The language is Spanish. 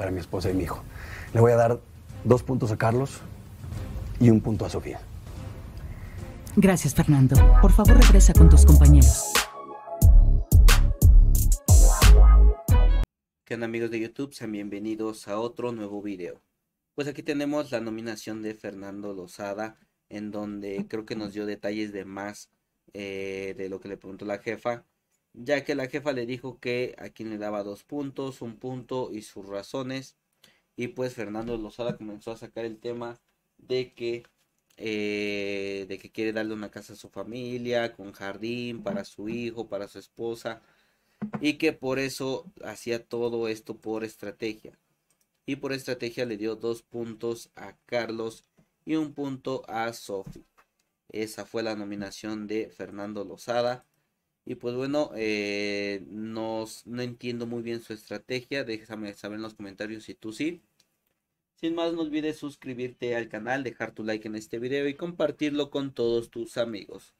para mi esposa y mi hijo. Le voy a dar dos puntos a Carlos y un punto a Sofía. Gracias, Fernando. Por favor, regresa con tus compañeros. ¿Qué amigos de YouTube? Sean bienvenidos a otro nuevo video. Pues aquí tenemos la nominación de Fernando Lozada, en donde creo que nos dio detalles de más eh, de lo que le preguntó la jefa ya que la jefa le dijo que a quien le daba dos puntos, un punto y sus razones. Y pues Fernando Lozada comenzó a sacar el tema de que, eh, de que quiere darle una casa a su familia, con jardín, para su hijo, para su esposa, y que por eso hacía todo esto por estrategia. Y por estrategia le dio dos puntos a Carlos y un punto a Sophie Esa fue la nominación de Fernando Lozada y pues bueno, eh, no entiendo muy bien su estrategia. Déjame saber en los comentarios si tú sí. Sin más, no olvides suscribirte al canal, dejar tu like en este video y compartirlo con todos tus amigos.